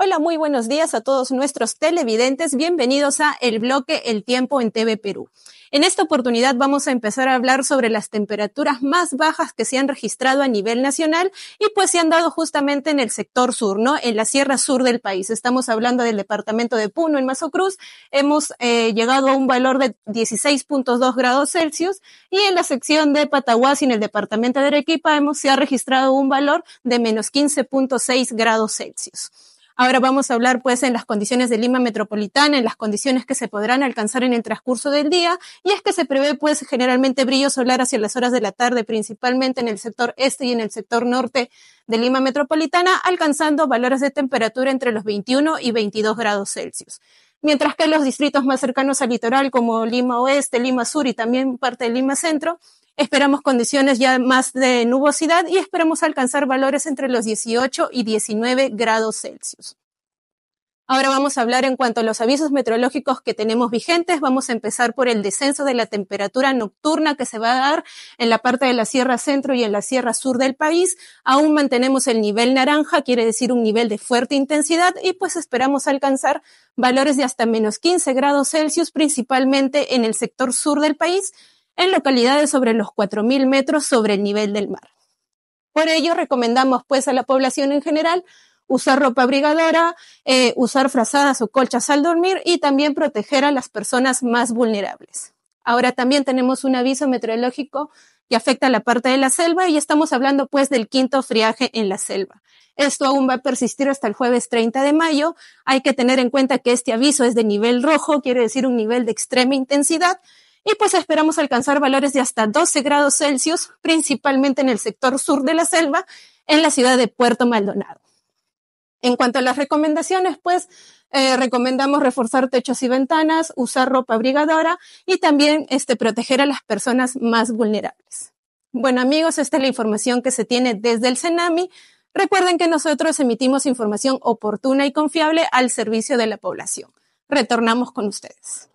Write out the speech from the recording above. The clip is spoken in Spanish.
Hola, muy buenos días a todos nuestros televidentes. Bienvenidos a El Bloque El Tiempo en TV Perú. En esta oportunidad vamos a empezar a hablar sobre las temperaturas más bajas que se han registrado a nivel nacional y pues se han dado justamente en el sector sur, ¿no? En la sierra sur del país. Estamos hablando del departamento de Puno, en Mazocruz. Hemos eh, llegado a un valor de 16.2 grados Celsius y en la sección de Pataguas en el departamento de Arequipa hemos, se ha registrado un valor de menos 15.6 grados Celsius. Ahora vamos a hablar pues en las condiciones de Lima Metropolitana, en las condiciones que se podrán alcanzar en el transcurso del día y es que se prevé pues generalmente brillo solar hacia las horas de la tarde, principalmente en el sector este y en el sector norte de Lima Metropolitana, alcanzando valores de temperatura entre los 21 y 22 grados Celsius mientras que los distritos más cercanos al litoral, como Lima Oeste, Lima Sur y también parte de Lima Centro, esperamos condiciones ya más de nubosidad y esperamos alcanzar valores entre los 18 y 19 grados Celsius. Ahora vamos a hablar en cuanto a los avisos meteorológicos que tenemos vigentes. Vamos a empezar por el descenso de la temperatura nocturna que se va a dar en la parte de la Sierra Centro y en la Sierra Sur del país. Aún mantenemos el nivel naranja, quiere decir un nivel de fuerte intensidad y pues esperamos alcanzar valores de hasta menos 15 grados Celsius, principalmente en el sector sur del país, en localidades sobre los 4.000 metros sobre el nivel del mar. Por ello, recomendamos pues a la población en general usar ropa abrigadora, eh, usar frazadas o colchas al dormir y también proteger a las personas más vulnerables. Ahora también tenemos un aviso meteorológico que afecta a la parte de la selva y estamos hablando pues del quinto friaje en la selva. Esto aún va a persistir hasta el jueves 30 de mayo. Hay que tener en cuenta que este aviso es de nivel rojo, quiere decir un nivel de extrema intensidad. Y pues esperamos alcanzar valores de hasta 12 grados Celsius, principalmente en el sector sur de la selva, en la ciudad de Puerto Maldonado. En cuanto a las recomendaciones, pues eh, recomendamos reforzar techos y ventanas, usar ropa abrigadora y también este, proteger a las personas más vulnerables. Bueno amigos, esta es la información que se tiene desde el CENAMI. Recuerden que nosotros emitimos información oportuna y confiable al servicio de la población. Retornamos con ustedes.